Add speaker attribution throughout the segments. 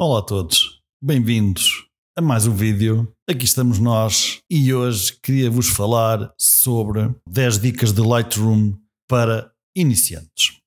Speaker 1: Olá a todos, bem-vindos a mais um vídeo. Aqui estamos nós e hoje queria vos falar sobre 10 dicas de Lightroom para iniciantes.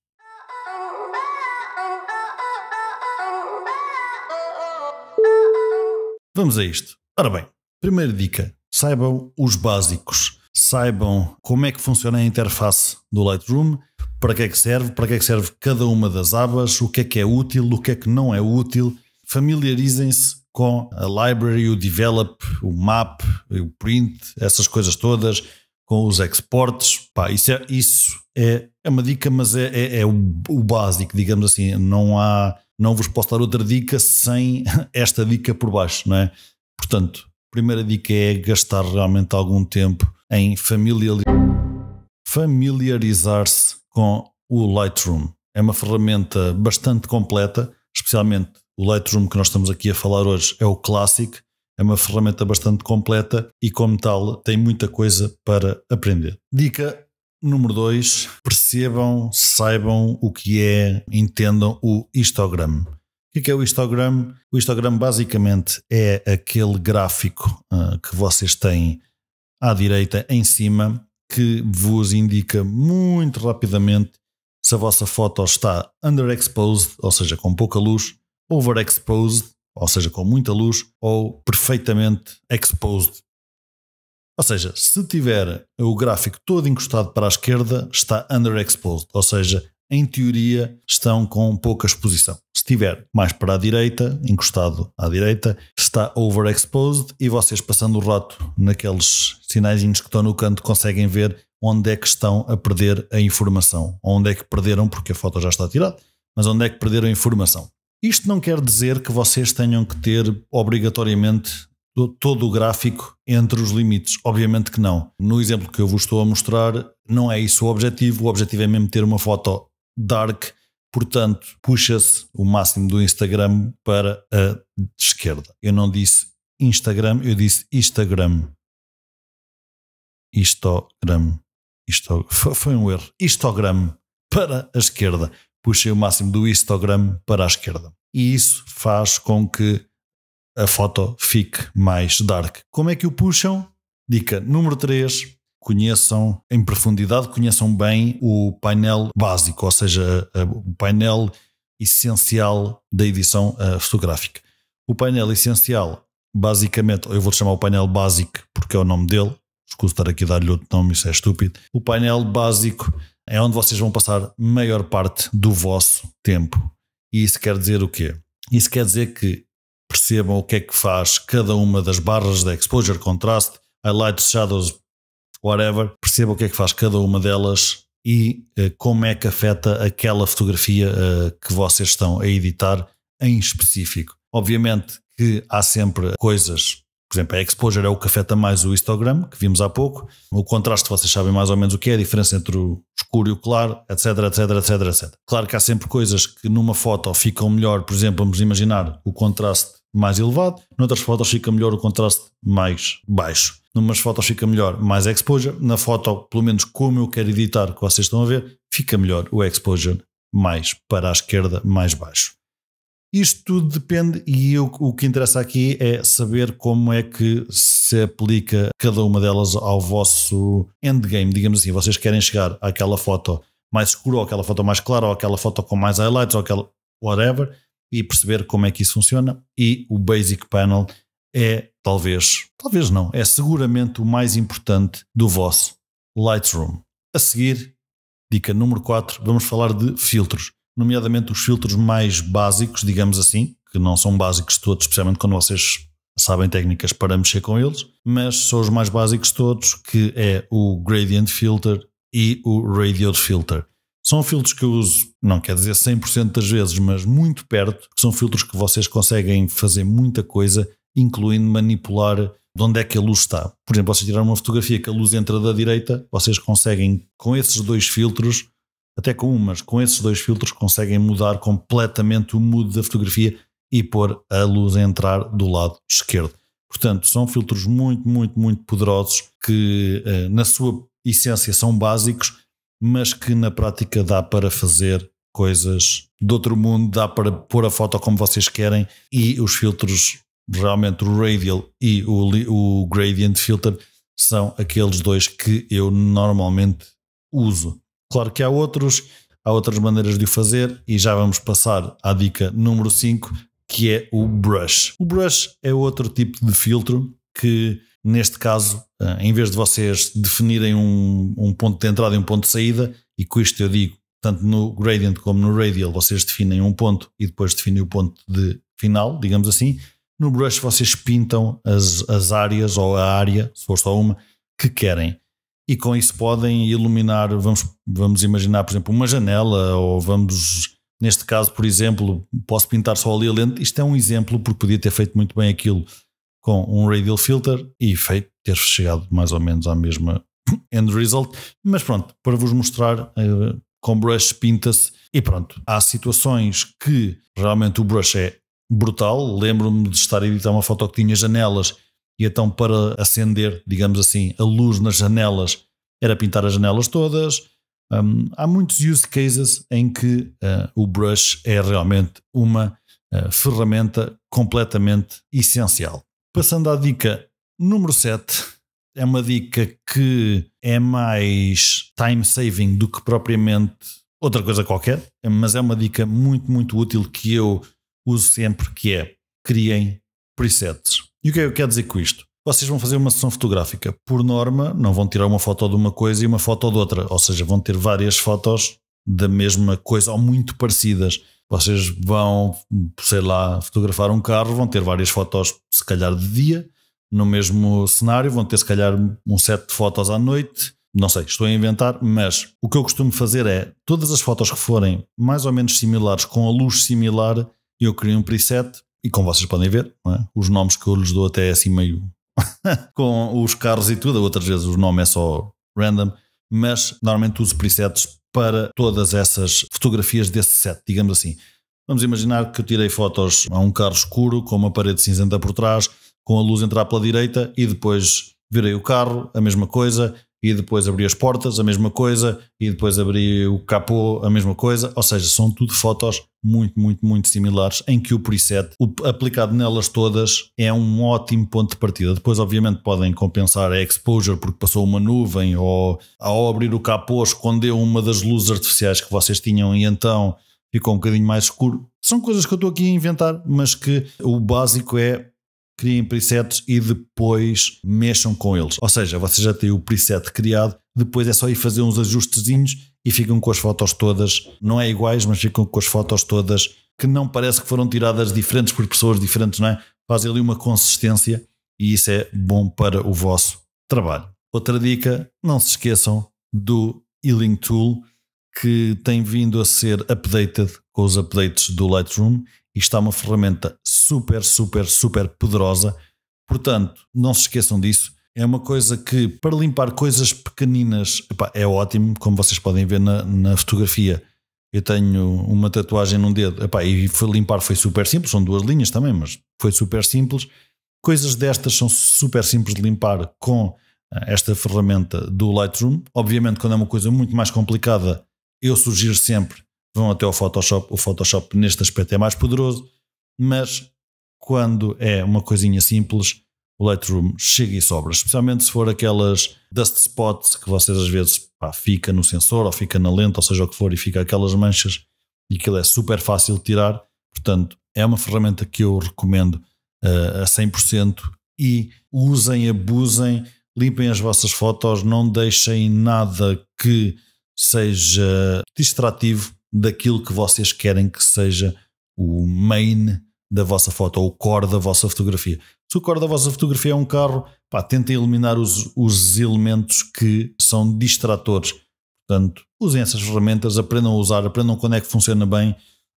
Speaker 1: Vamos a isto. Ora bem, primeira dica: saibam os básicos, saibam como é que funciona a interface do Lightroom, para que é que serve, para que é que serve cada uma das abas, o que é que é útil, o que é que não é útil familiarizem-se com a library, o develop, o map, o print, essas coisas todas, com os exports. Pá, isso é, isso é, é uma dica, mas é, é, é o, o, básico, digamos assim. Não há, não vos posso dar outra dica sem esta dica por baixo, não é? Portanto, a primeira dica é gastar realmente algum tempo em familiarizar-se com o Lightroom. É uma ferramenta bastante completa, especialmente o Lightroom que nós estamos aqui a falar hoje é o Classic, é uma ferramenta bastante completa e, como tal, tem muita coisa para aprender. Dica número 2: percebam, saibam o que é, entendam o histogram. O que é, é o histogram? O histogram basicamente é aquele gráfico uh, que vocês têm à direita em cima que vos indica muito rapidamente se a vossa foto está underexposed, ou seja, com pouca luz, overexposed, ou seja, com muita luz, ou perfeitamente exposed. Ou seja, se tiver o gráfico todo encostado para a esquerda, está underexposed, ou seja, em teoria estão com pouca exposição. Se tiver mais para a direita, encostado à direita, está overexposed e vocês passando o rato naqueles sinais que estão no canto conseguem ver onde é que estão a perder a informação, onde é que perderam porque a foto já está tirada, mas onde é que perderam a informação. Isto não quer dizer que vocês tenham que ter obrigatoriamente todo o gráfico entre os limites. Obviamente que não. No exemplo que eu vos estou a mostrar, não é isso o objetivo. O objetivo é mesmo ter uma foto dark, portanto, puxa-se o máximo do Instagram para a esquerda. Eu não disse Instagram, eu disse Instagram. Instagram. Foi um erro. Instagram para a esquerda puxem o máximo do histogram para a esquerda. E isso faz com que a foto fique mais dark. Como é que o puxam? Dica número 3. Conheçam em profundidade, conheçam bem o painel básico, ou seja, o painel essencial da edição fotográfica. O painel essencial, basicamente, eu vou chamar o painel básico porque é o nome dele, escuso estar aqui a dar-lhe outro nome, isso é estúpido. O painel básico é onde vocês vão passar maior parte do vosso tempo. E isso quer dizer o quê? Isso quer dizer que percebam o que é que faz cada uma das barras da exposure, contrast, highlights, shadows, whatever. Percebam o que é que faz cada uma delas e eh, como é que afeta aquela fotografia eh, que vocês estão a editar em específico. Obviamente que há sempre coisas por exemplo, a Exposure é o que afeta mais o histogram, que vimos há pouco. O contraste, vocês sabem mais ou menos o que é, a diferença entre o escuro e o claro, etc, etc, etc, etc. Claro que há sempre coisas que numa foto ficam melhor, por exemplo, vamos imaginar o contraste mais elevado, noutras fotos fica melhor o contraste mais baixo. Numas fotos fica melhor mais exposure, na foto, pelo menos como eu quero editar, que vocês estão a ver, fica melhor o exposure mais para a esquerda, mais baixo. Isto tudo depende, e eu, o que interessa aqui é saber como é que se aplica cada uma delas ao vosso endgame, digamos assim. Vocês querem chegar àquela foto mais escura, ou àquela foto mais clara, ou àquela foto com mais highlights, ou aquela whatever, e perceber como é que isso funciona. E o Basic Panel é talvez, talvez não, é seguramente o mais importante do vosso Lightroom. A seguir, dica número 4, vamos falar de filtros nomeadamente os filtros mais básicos, digamos assim, que não são básicos todos, especialmente quando vocês sabem técnicas para mexer com eles, mas são os mais básicos todos, que é o Gradient Filter e o Radial Filter. São filtros que eu uso, não quer dizer 100% das vezes, mas muito perto, são filtros que vocês conseguem fazer muita coisa, incluindo manipular de onde é que a luz está. Por exemplo, vocês tirar uma fotografia que a luz entra da direita, vocês conseguem, com esses dois filtros, até com um, mas com esses dois filtros conseguem mudar completamente o mood da fotografia e pôr a luz a entrar do lado esquerdo. Portanto, são filtros muito, muito, muito poderosos que eh, na sua essência são básicos, mas que na prática dá para fazer coisas do outro mundo, dá para pôr a foto como vocês querem e os filtros, realmente o Radial e o, o Gradient Filter, são aqueles dois que eu normalmente uso. Claro que há outros, há outras maneiras de o fazer e já vamos passar à dica número 5, que é o brush. O brush é outro tipo de filtro que neste caso, eh, em vez de vocês definirem um, um ponto de entrada e um ponto de saída, e com isto eu digo, tanto no gradient como no radial, vocês definem um ponto e depois definem o ponto de final, digamos assim. No brush vocês pintam as, as áreas ou a área, se for só uma, que querem e com isso podem iluminar, vamos, vamos imaginar, por exemplo, uma janela, ou vamos, neste caso, por exemplo, posso pintar só ali a lente. Isto é um exemplo, porque podia ter feito muito bem aquilo com um radial filter e feito, ter chegado mais ou menos à mesma end result. Mas pronto, para vos mostrar, eh, com brush pinta-se. E pronto, há situações que realmente o brush é brutal. Lembro-me de estar a editar uma foto que tinha janelas e então, para acender, digamos assim, a luz nas janelas, era pintar as janelas todas. Um, há muitos use cases em que uh, o brush é realmente uma uh, ferramenta completamente essencial. Passando à dica número 7, é uma dica que é mais time saving do que propriamente outra coisa qualquer, mas é uma dica muito, muito útil que eu uso sempre, que é criem presets. E o que é que eu quero dizer com isto? Vocês vão fazer uma sessão fotográfica. Por norma, não vão tirar uma foto de uma coisa e uma foto de outra. Ou seja, vão ter várias fotos da mesma coisa ou muito parecidas. Vocês vão, sei lá, fotografar um carro, vão ter várias fotos, se calhar de dia, no mesmo cenário, vão ter se calhar um set de fotos à noite. Não sei, estou a inventar, mas o que eu costumo fazer é todas as fotos que forem mais ou menos similares, com a luz similar, eu crio um preset e como vocês podem ver, é? os nomes que eu lhes dou até é assim meio com os carros e tudo, outras vezes o nome é só random, mas normalmente uso presets para todas essas fotografias desse set, digamos assim. Vamos imaginar que eu tirei fotos a um carro escuro com uma parede cinzenta por trás, com a luz entrar pela direita e depois virei o carro, a mesma coisa, e depois abri as portas, a mesma coisa, e depois abri o capô, a mesma coisa, ou seja, são tudo fotos muito, muito, muito similares, em que o preset o, aplicado nelas todas é um ótimo ponto de partida. Depois, obviamente, podem compensar a exposure porque passou uma nuvem, ou ao abrir o capô escondeu uma das luzes artificiais que vocês tinham e então ficou um bocadinho mais escuro. São coisas que eu estou aqui a inventar, mas que o básico é criem presets e depois mexam com eles. Ou seja, vocês já têm o preset criado, depois é só ir fazer uns ajustezinhos e ficam com as fotos todas, não é iguais, mas ficam com as fotos todas que não parece que foram tiradas diferentes por pessoas diferentes, não é? Fazem ali uma consistência e isso é bom para o vosso trabalho. Outra dica, não se esqueçam do Healing Tool que tem vindo a ser updated com os updates do Lightroom e está uma ferramenta super, super, super poderosa. Portanto, não se esqueçam disso. É uma coisa que, para limpar coisas pequeninas, epá, é ótimo, como vocês podem ver na, na fotografia. Eu tenho uma tatuagem num dedo, epá, e foi, limpar foi super simples, são duas linhas também, mas foi super simples. Coisas destas são super simples de limpar com eh, esta ferramenta do Lightroom. Obviamente, quando é uma coisa muito mais complicada, eu sugiro sempre vão até o Photoshop. O Photoshop, neste aspecto, é mais poderoso, mas quando é uma coisinha simples, o Lightroom chega e sobra, especialmente se for aquelas dust spots que vocês às vezes pá, fica no sensor ou fica na lente, ou seja o que for, e fica aquelas manchas e aquilo é super fácil de tirar. Portanto, é uma ferramenta que eu recomendo uh, a 100% e usem, abusem, limpem as vossas fotos, não deixem nada que seja distrativo daquilo que vocês querem que seja o main da vossa foto ou o core da vossa fotografia. Se o core da vossa fotografia é um carro, pá, tentem eliminar os, os elementos que são distratores. Portanto, usem essas ferramentas, aprendam a usar, aprendam quando é que funciona bem.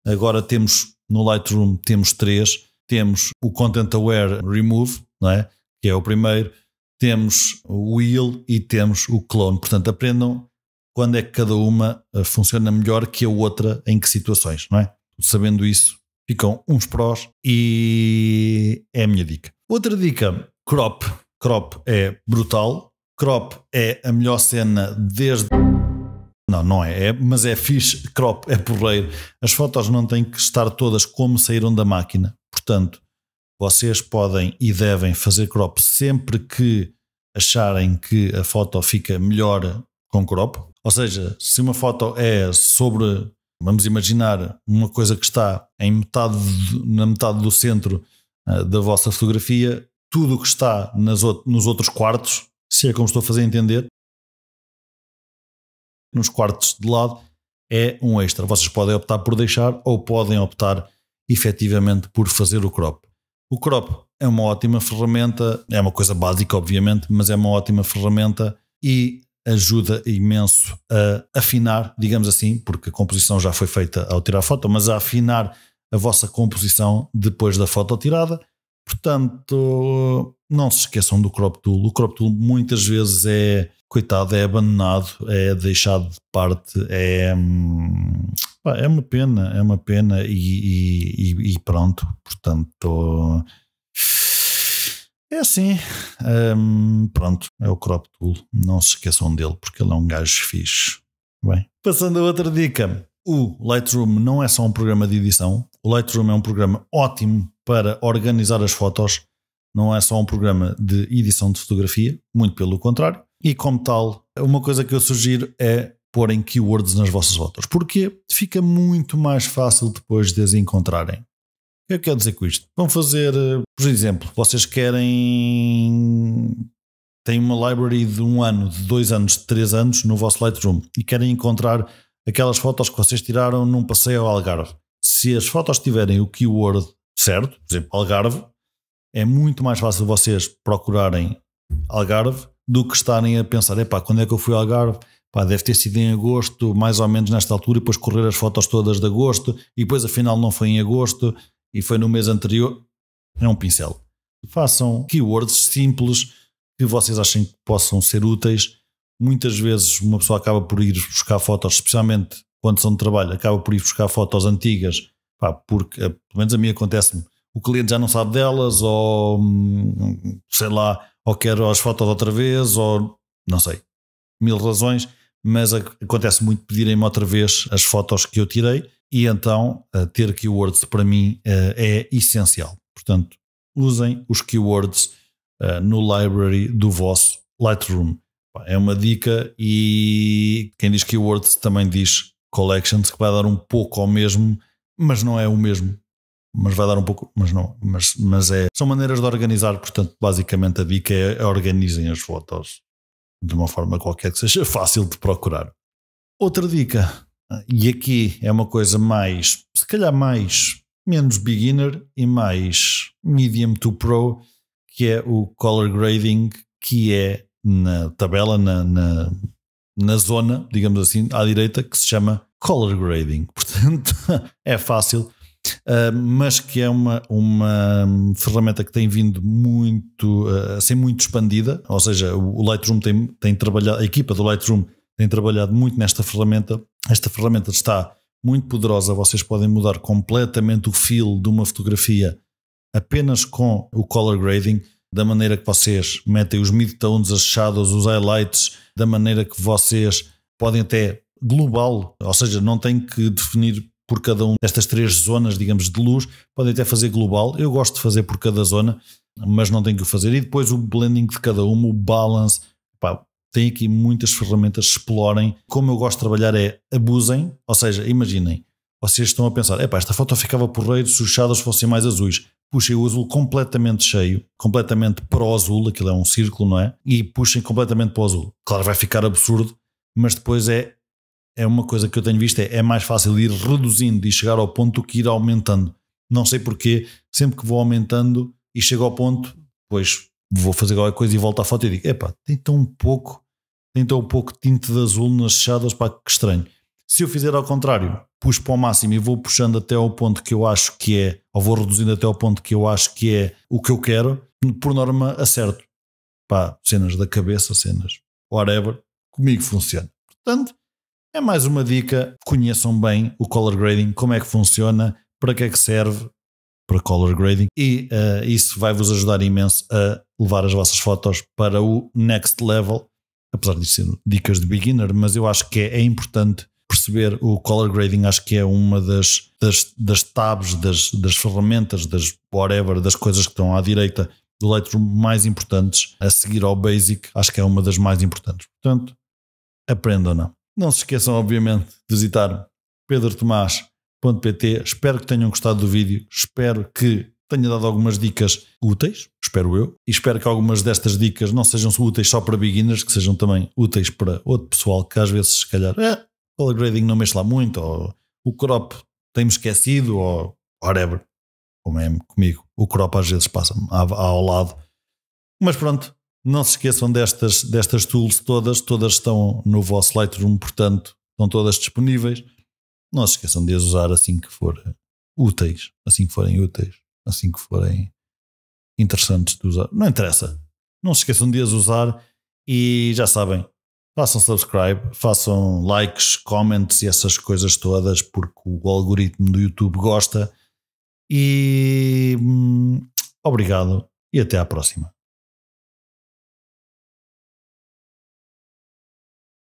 Speaker 1: Agora temos no Lightroom temos três, temos o Content Aware Remove, não é? que é o primeiro, temos o Wheel e temos o Clone. Portanto, aprendam quando é que cada uma eh, funciona melhor que a outra, em que situações, não é? Sabendo isso, ficam uns prós e é a minha dica. Outra dica, crop. Crop é brutal. Crop é a melhor cena desde. Não, não é, é, mas é fixe, crop, é porreiro. As fotos não têm que estar todas como saíram da máquina. Portanto, vocês podem e devem fazer crop sempre que acharem que a foto fica melhor com crop, ou seja, se uma foto é sobre, vamos imaginar, uma coisa que está em metade, na metade do centro uh, da vossa fotografia, tudo o que está nas, nos outros quartos, se é como estou a fazer entender, nos quartos de lado, é um extra. Vocês podem optar por deixar ou podem optar efetivamente por fazer o crop. O crop é uma ótima ferramenta, é uma coisa básica, obviamente, mas é uma ótima ferramenta e ajuda imenso a afinar, digamos assim, porque a composição já foi feita ao tirar a foto, mas a afinar a vossa composição depois da foto tirada. Portanto, não se esqueçam do crop tool. O crop tool muitas vezes é, coitado, é abandonado, é deixado de parte, é, é uma pena, é uma pena e, e, e pronto. Portanto, é assim, um, ehm, pronto, é o Crop Tool, não se esqueçam dele porque ele é um gajo fixe. Bem, passando a outra dica, o Lightroom não é só um programa de edição, o Lightroom é um programa ótimo para organizar as fotos, não é só um programa de edição de fotografia, muito pelo contrário. E como tal, uma coisa que eu sugiro é porem keywords nas vossas fotos, porque fica muito mais fácil depois de as encontrarem que é eu quero dizer com isto? Vão fazer, eh, por exemplo, vocês querem. têm uma library de um ano, de dois anos, de três anos no vosso Lightroom e querem encontrar aquelas fotos que vocês tiraram num passeio ao Algarve. Se as fotos tiverem o keyword certo, por exemplo, Algarve, é muito mais fácil vocês procurarem Algarve do que estarem a pensar, epá, quando é que eu fui ao Algarve? Pá, deve ter sido em agosto, mais ou menos nesta altura, e depois correr as fotos todas de agosto, e depois afinal não foi em agosto e foi no mês anterior, é um pincel. Façam keywords simples que vocês achem que possam ser úteis. Muitas vezes uma pessoa acaba por ir buscar fotos, especialmente quando são de trabalho, acaba por ir buscar fotos antigas, pá, porque eh, pelo menos a mim acontece-me, o cliente já não sabe delas, ou hum, sei lá, ou quer as fotos outra vez, ou não sei, mil razões mas acontece muito pedirem-me outra vez as fotos que eu tirei e então eh, ter keywords para mim eh, é essencial. Portanto, usem os keywords eh, no library do vosso Lightroom. É uma dica e quem diz keywords também diz collections, que vai dar um pouco ao mesmo, mas não é o mesmo. Mas vai dar um pouco, mas não, mas, mas é. São maneiras de organizar, portanto, basicamente a dica é, é organizem as fotos de uma forma qualquer que seja fácil de procurar. Outra dica, e aqui é uma coisa mais, se calhar mais, menos beginner e mais medium to pro, que é o color grading, que é na tabela, na, na, na zona, digamos assim, à direita, que se chama color grading. Portanto, é fácil ah, mas que é uma, uma hum, ferramenta que tem vindo muito ah, a ser muito expandida, ou seja, o Lightroom tem, tem trabalhado, a equipa do Lightroom tem trabalhado muito nesta ferramenta. Esta ferramenta está muito poderosa, vocês podem mudar completamente o feel de uma fotografia apenas com o color grading, da maneira que vocês metem os midtones, as shadows, os highlights, da maneira que vocês podem até global, ou seja, não tem que definir por cada uma destas três zonas, digamos, de luz. Podem até fazer global. Eu gosto de fazer por cada zona, mas não tenho que o fazer. E depois o blending de cada uma, o balance. Pá, tem aqui muitas ferramentas, explorem. Como eu gosto de trabalhar é abusem, ou seja, imaginem, vocês estão a pensar, epá, esta foto ficava porreiro se os shadows fossem mais azuis. Puxem o azul completamente cheio, completamente para o azul, aquilo é um círculo, não é? E puxem completamente para o azul. Claro, vai ficar absurdo, mas depois é é uma coisa que eu tenho visto, é, é mais fácil ir reduzindo e chegar ao ponto do que ir aumentando. Não sei porquê, sempre que vou aumentando e chego ao ponto, pois vou fazer qualquer coisa e volto à foto e digo, epá, tem tão pouco, tem tão pouco tinte de azul nas fechadas, pá, que estranho. Se eu fizer ao contrário, puxo para o máximo e vou puxando até ao ponto que eu acho que é, ou vou reduzindo até ao ponto que eu acho que é o que eu quero, por norma acerto. Pá, cenas da cabeça, cenas whatever, comigo funciona. Portanto, é mais uma dica, conheçam bem o color grading, como é que funciona, para que é que serve para color grading e uh, isso vai vos ajudar imenso a levar as vossas fotos para o next level, apesar de ser dicas de beginner, mas eu acho que é, é importante perceber o color grading, acho que é uma das, das, das tabs, das, das ferramentas, das whatever, das coisas que estão à direita do Lightroom mais importantes a seguir ao Basic, acho que é uma das mais importantes. Portanto, aprendam-na. Não se esqueçam, obviamente, de visitar pedrotomás.pt. Espero que tenham gostado do vídeo. Espero que tenha dado algumas dicas úteis, espero eu. E espero que algumas destas dicas não sejam úteis só para beginners, que sejam também úteis para outro pessoal que às vezes, se calhar, ah, é, color grading não mexe lá muito, ou o crop tem-me esquecido, ou whatever. Como é comigo, o crop às vezes passa ao lado. Mas pronto, não se esqueçam destas, destas tools todas, todas estão no vosso Lightroom, portanto, estão todas disponíveis. Não se esqueçam de as usar assim que forem eh, úteis, assim que forem úteis, assim que forem interessantes de usar. Não interessa. Não se esqueçam de as usar e já sabem, façam subscribe, façam likes, comments e essas coisas todas, porque o algoritmo do YouTube gosta. E hum, obrigado e até à próxima.